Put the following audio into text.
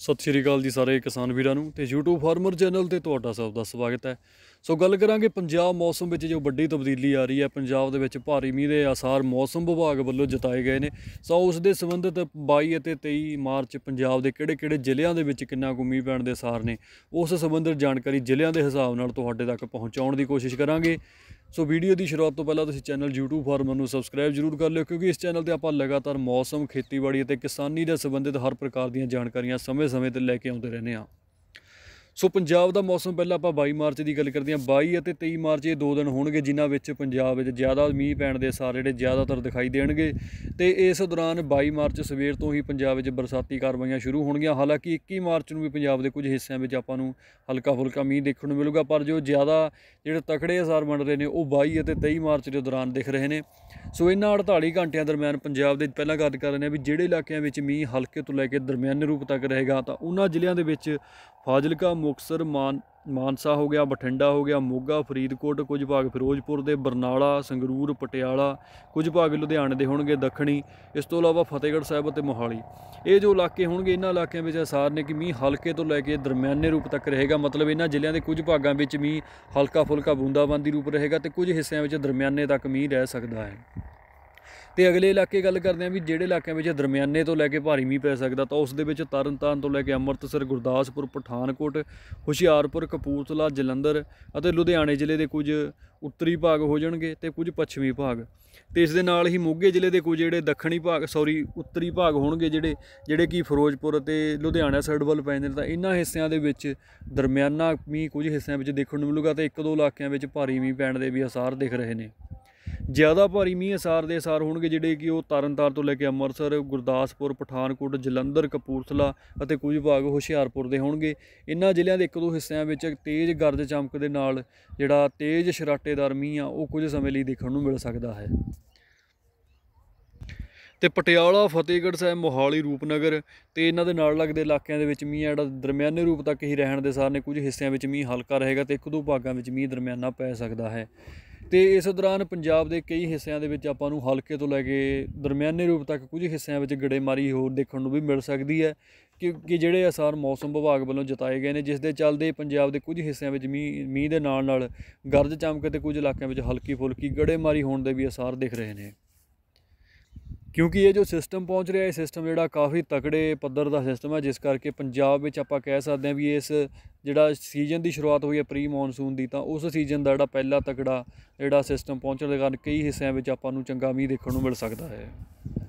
ਸਤਿ ਸ਼੍ਰੀ ਅਕਾਲ ਜੀ ਸਾਰੇ ਕਿਸਾਨ ਵੀਰਾਂ ਨੂੰ ਤੇ YouTube ਫਾਰਮਰ ਚੈਨਲ ਤੇ ਤੁਹਾਡਾ ਸਭ ਦਾ ਸਵਾਗਤ ਹੈ ਸੋ ਗੱਲ ਕਰਾਂਗੇ ਪੰਜਾਬ ਮੌਸਮ ਵਿੱਚ ਜੋ ਵੱਡੀ ਤਬਦੀਲੀ ਆ ਰਹੀ ਹੈ ਪੰਜਾਬ ਦੇ ਵਿੱਚ ਭਾਰੀ ਮੀਂਹ ਦੇ ਆਸਾਰ ਮੌਸਮ ਵਿਭਾਗ ਵੱਲੋਂ ਜਤਾਏ ਗਏ ਨੇ ਸੋ ਉਸ ਦੇ ਸੰਬੰਧਿਤ 22 ਅਤੇ 23 ਮਾਰਚ ਪੰਜਾਬ ਦੇ ਕਿਹੜੇ-ਕਿਹੜੇ ਜ਼ਿਲ੍ਹਿਆਂ ਦੇ ਵਿੱਚ ਕਿੰਨਾ ਕੁ ਮੀਂਹ ਪੈਣ ਦੇ ਆਸਾਰ ਨੇ ਉਸ ਸੰਬੰਧਿਤ ਜਾਣਕਾਰੀ ਜ਼ਿਲ੍ਹਿਆਂ ਦੇ ਹਿਸਾਬ ਨਾਲ ਤੁਹਾਡੇ ਤੱਕ ਪਹੁੰਚਾਉਣ ਦੀ ਕੋਸ਼ਿਸ਼ ਕਰਾਂਗੇ ਸੋ ਵੀਡੀਓ ਦੀ ਸ਼ੁਰੂਆਤ ਤੋਂ ਪਹਿਲਾਂ ਤੁਸੀਂ ਚੈਨਲ YouTube ਫਾਰਮਰ ਨੂੰ ਸਬਸਕ੍ਰਾਈਬ ਜ਼ਰੂਰ ਕਰ ਲਿਓ ਕਿਉਂਕਿ ਇਸ ਚੈਨਲ ਤੇ ਆਪਾਂ ਲਗਾਤਾਰ ਮੌਸਮ ਖੇਤੀਬਾੜੀ ਅਤੇ ਕਿਸਾਨੀ ਦੇ ਸੰਬੰਧਿਤ ਹਰ ਪ੍ਰਕਾਰ ਦੀਆਂ ਜਾਣਕਾਰੀਆਂ ਸਮੇਂ-ਸਮੇਂ ਤੇ ਲੈ ਕੇ ਆਉਂਦੇ ਰਹਿੰਦੇ ਹਾਂ ਸੋ ਪੰਜਾਬ ਦਾ ਮੌਸਮ ਪਹਿਲਾਂ ਆਪਾਂ 22 ਮਾਰਚ ਦੀ ਗੱਲ ਕਰਦੇ ਹਾਂ 22 ਅਤੇ 23 ਮਾਰਚ ਇਹ ਦੋ ਦਿਨ ਹੋਣਗੇ ਜਿਨ੍ਹਾਂ ਵਿੱਚ ਪੰਜਾਬ ਵਿੱਚ ਜ਼ਿਆਦਾ ਮੀਂਹ ਪੈਣ ਦੇ ਅਸਾਰ ਜਿਹੜੇ ਜ਼ਿਆਦਾਤਰ ਦਿਖਾਈ ਦੇਣਗੇ ਤੇ ਇਸ ਦੌਰਾਨ 22 ਮਾਰਚ ਸਵੇਰ ਤੋਂ ਹੀ ਪੰਜਾਬ ਵਿੱਚ ਬਰਸਾਤੀ ਕਾਰਵਾਈਆਂ ਸ਼ੁਰੂ ਹੋਣਗੀਆਂ ਹਾਲਾਂਕਿ 21 ਮਾਰਚ ਨੂੰ ਵੀ ਪੰਜਾਬ ਦੇ ਕੁਝ ਹਿੱਸਿਆਂ ਵਿੱਚ ਆਪਾਂ ਨੂੰ ਹਲਕਾ-ਫੁਲਕਾ ਮੀਂਹ ਦੇਖਣ ਨੂੰ ਮਿਲੂਗਾ ਪਰ ਜੋ ਜ਼ਿਆਦਾ ਜਿਹੜੇ ਤਕੜੇ ਅਸਾਰ ਬਣ ਰਹੇ ਨੇ ਉਹ 22 ਅਤੇ 23 ਮਾਰਚ ਦੇ ਦੌਰਾਨ ਦਿਖ ਰਹੇ ਨੇ ਸੋ ਇਹਨਾਂ 48 ਘੰਟਿਆਂ ਦਰਮਿਆਨ ਪੰਜਾਬ ਦੇ ਪਹਿਲਾਂ ਗੱਲ ਕਰ ਰਹੇ ਨੇ ਵੀ ਜਿਹੜੇ ਇਲਾਕਿਆਂ ਵਿੱਚ ਮੀਂਹ ਹਲਕੇ ਤੋਂ ਲੈ ਕੇ ਦਰਮਿਆਨੇ ਰੂਪ ਤੱਕ ਰਹੇਗਾ ਤਾਂ ਉਹਨਾਂ ਜ਼ਿਲ੍ਹਿਆਂ ਦੇ ਵਿੱਚ ਫਾਜ਼ਿਲਕਾ ਮੁਕਸਰ ਮਾਨ ਮਾਨਸਾ ਹੋ ਗਿਆ ਬਠਿੰਡਾ ਹੋ ਗਿਆ ਮੋਗਾ ਫਰੀਦਕੋਟ ਕੁਝ ਭਾਗ ਫਿਰੋਜ਼ਪੁਰ ਦੇ ਬਰਨਾਲਾ ਸੰਗਰੂਰ ਪਟਿਆਲਾ ਕੁਝ ਭਾਗ ਲੁਧਿਆਣੇ ਦੇ ਹੋਣਗੇ ਦੱਖਣੀ ਇਸ ਤੋਂ ਇਲਾਵਾ ਫਤਿਹਗੜ੍ਹ ਸਾਹਿਬ ਅਤੇ ਮੋਹਾਲੀ ਇਹ ਜੋ ਇਲਾਕੇ ਹੋਣਗੇ ਇਹਨਾਂ ਇਲਾਕਿਆਂ ਵਿੱਚ ਅਸਾਰ ਨੇ ਕਿ ਮੀਂਹ ਹਲਕੇ ਤੋਂ ਲੈ ਕੇ ਦਰਮਿਆਨੇ ਰੂਪ ਤੱਕ ਰਹੇਗਾ ਮਤਲਬ ਇਹਨਾਂ ਜ਼ਿਲ੍ਹਿਆਂ ਦੇ ਕੁਝ ਭਾਗਾਂ ਵਿੱਚ ਮੀਂਹ ਹਲਕਾ ਫੁਲਕਾ ਬੂੰਦਾਬਾਂਦੀ ਰੂਪ ਰਹੇਗਾ ਤੇ ਕੁਝ ਹਿੱਸਿਆਂ ਵਿੱਚ ਦਰਮਿਆਨੇ ਤੱਕ ਮੀਂਹ ਰਹਿ ਸਕਦਾ ਹੈ ਤੇ ਅਗਲੇ ਇਲਾਕੇ ਗੱਲ ਕਰਦੇ ਆ ਵੀ ਜਿਹੜੇ ਇਲਾਕਿਆਂ ਵਿੱਚ ਦਰਮਿਆਨੇ ਤੋਂ ਲੈ ਕੇ ਭਾਰੀ ਮੀਂਹ ਪੈ ਸਕਦਾ ਤਾਂ ਉਸ ਦੇ ਵਿੱਚ ਤਰਨਤਾਰਨ ਤੋਂ ਲੈ ਕੇ ਅੰਮ੍ਰਿਤਸਰ ਗੁਰਦਾਸਪੁਰ ਪਠਾਨਕੋਟ ਹੁਸ਼ਿਆਰਪੁਰ ਕਪੂਰਥਲਾ ਜਲੰਧਰ ਅਤੇ ਲੁਧਿਆਣੇ ਜ਼ਿਲ੍ਹੇ ਦੇ ਕੁਝ ਉੱਤਰੀ ਭਾਗ ਹੋ ਜਾਣਗੇ ਤੇ ਕੁਝ ਪੱਛਮੀ ਭਾਗ ਤੇ ਇਸ ਦੇ ਨਾਲ ਹੀ ਮੋਗੇ ਜ਼ਿਲ੍ਹੇ ਦੇ ਕੁਝ ਜਿਹੜੇ ਦੱਖਣੀ ਭਾਗ ਸੌਰੀ ਉੱਤਰੀ ਭਾਗ ਹੋਣਗੇ ਜਿਹੜੇ ਜਿਹੜੇ ਕੀ ਫਿਰੋਜ਼ਪੁਰ ਅਤੇ ਲੁਧਿਆਣਾ ਸਾਈਡ ਵੱਲ ਪੈਂਦੇ ਨੇ ਤਾਂ ਇਨ੍ਹਾਂ ਹਿੱਸਿਆਂ ਦੇ ਵਿੱਚ ਦਰਮਿਆਨਾ ਮੀਂਹ ਕੁਝ ਹਿੱਸਿਆਂ ਵਿੱਚ ਦੇਖਣ ਨੂੰ ਮਿਲੂਗਾ ਤੇ ਇੱਕ ਦੋ ਇਲਾਕਿਆਂ ਵਿੱਚ ਭਾਰੀ ਮੀਂਹ ਪੈਣ ਦੇ ਵੀ ਅਸਾਰ ਦਿਖ ਰਹੇ ਨੇ ਜ਼ਿਆਦਾ ਭਾਰੀ ਮੀਂਹ ਅਸਾਰ ਦੇ ਅਸਾਰ ਹੋਣਗੇ ਜਿਹੜੇ ਕਿ ਉਹ ਤਰਨਤਾਰਨ ਤੋਂ ਲੈ ਕੇ ਅੰਮ੍ਰਿਤਸਰ ਗੁਰਦਾਸਪੁਰ ਪਠਾਨਕੋਟ ਜਲੰਧਰ ਕਪੂਰਥਲਾ ਅਤੇ ਕੁਝ ਭਾਗ ਹੁਸ਼ਿਆਰਪੁਰ ਦੇ ਹੋਣਗੇ ਇਹਨਾਂ ਜ਼ਿਲ੍ਹਿਆਂ ਦੇ ਇੱਕ ਦੋ ਹਿੱਸਿਆਂ ਵਿੱਚ ਤੇਜ਼ ਗਰਜ ਚਮਕ ਦੇ ਨਾਲ ਜਿਹੜਾ ਤੇਜ਼ ਸ਼ਰਾਟੇਦਾਰ ਮੀਂਹ ਆ ਉਹ ਕੁਝ ਸਮੇਂ ਲਈ ਦੇਖਣ ਨੂੰ ਮਿਲ ਸਕਦਾ ਹੈ ਤੇ ਪਟਿਆਲਾ ਫਤਿਹਗੜ੍ਹ ਸਾਹਿਬ ਮੋਹਾਲੀ ਰੂਪਨਗਰ ਤੇ ਇਹਨਾਂ ਦੇ ਨਾਲ ਲੱਗਦੇ ਇਲਾਕਿਆਂ ਦੇ ਵਿੱਚ ਮੀਂਹ ਜਿਹੜਾ ਦਰਮਿਆਨੇ ਰੂਪ ਤੱਕ ਹੀ ਰਹਿਣ ਦੇ ਸਾਰ ਨੇ ਕੁਝ ਹਿੱਸਿਆਂ ਵਿੱਚ ਮੀਂਹ ਹਲਕਾ ਰਹੇਗਾ ਤੇ ਇੱਕ ਦੋ ਭਾਗਾਂ ਵਿੱਚ ਮੀਂਹ ਦਰਮਿਆਨਾ ਪੈ ਸਕਦਾ ਹੈ ਤੇ ਇਸ ਦੌਰਾਨ ਪੰਜਾਬ ਦੇ ਕਈ ਹਿੱਸਿਆਂ ਦੇ ਵਿੱਚ ਆਪਾਂ ਨੂੰ ਹਲਕੇ ਤੋਂ ਲੈ ਕੇ ਦਰਮਿਆਨੇ ਰੂਪ ਤੱਕ ਕੁਝ ਹਿੱਸਿਆਂ ਵਿੱਚ ਗੜੇਮਾਰੀ ਹੋਰ ਦੇਖਣ ਨੂੰ ਵੀ ਮਿਲ ਸਕਦੀ ਹੈ ਕਿਉਂਕਿ ਜਿਹੜੇ ਅਸਾਰ ਮੌਸਮ ਵਿਭਾਗ ਵੱਲੋਂ ਜਤਾਏ ਗਏ ਨੇ ਜਿਸ ਦੇ ਚੱਲਦੇ ਪੰਜਾਬ ਦੇ ਕੁਝ ਹਿੱਸਿਆਂ ਵਿੱਚ ਮੀਂਹ ਦੇ ਨਾਲ ਨਾਲ ਗਰਜ ਚਮਕ ਤੇ ਕੁਝ ਇਲਾਕਿਆਂ ਵਿੱਚ ਹਲਕੀ ਫੁਲਕੀ ਗੜੇਮਾਰੀ ਹੋਣ ਦੇ ਵੀ ਅਸਾਰ ਦਿਖ ਰਹੇ ਨੇ ਕਿਉਂਕਿ ਇਹ ਜੋ ਸਿਸਟਮ ਪਹੁੰਚ ਰਿਹਾ ਹੈ ਸਿਸਟਮ ਜਿਹੜਾ ਕਾਫੀ ਤਕੜੇ ਪੱਧਰ ਦਾ ਸਿਸਟਮ ਹੈ ਜਿਸ ਕਰਕੇ ਪੰਜਾਬ ਵਿੱਚ ਆਪਾਂ ਕਹਿ ਸਕਦੇ ਹਾਂ ਵੀ ਇਸ ਜਿਹੜਾ ਸੀਜ਼ਨ ਦੀ ਸ਼ੁਰੂਆਤ ਹੋਈ ਹੈ ਪ੍ਰੀ ਮੌਨਸੂਨ ਦੀ ਤਾਂ ਉਸ ਸੀਜ਼ਨ ਦਾ ਜਿਹੜਾ ਪਹਿਲਾ ਤਕੜਾ ਜਿਹੜਾ ਸਿਸਟਮ ਪਹੁੰਚਣ ਦੇ ਕਾਰਨ ਕਈ ਹਿੱਸਿਆਂ ਵਿੱਚ ਆਪਾਂ ਨੂੰ ਚੰਗਾ ਮੀਂਹ ਦੇਖਣ ਨੂੰ ਮਿਲ ਸਕਦਾ ਹੈ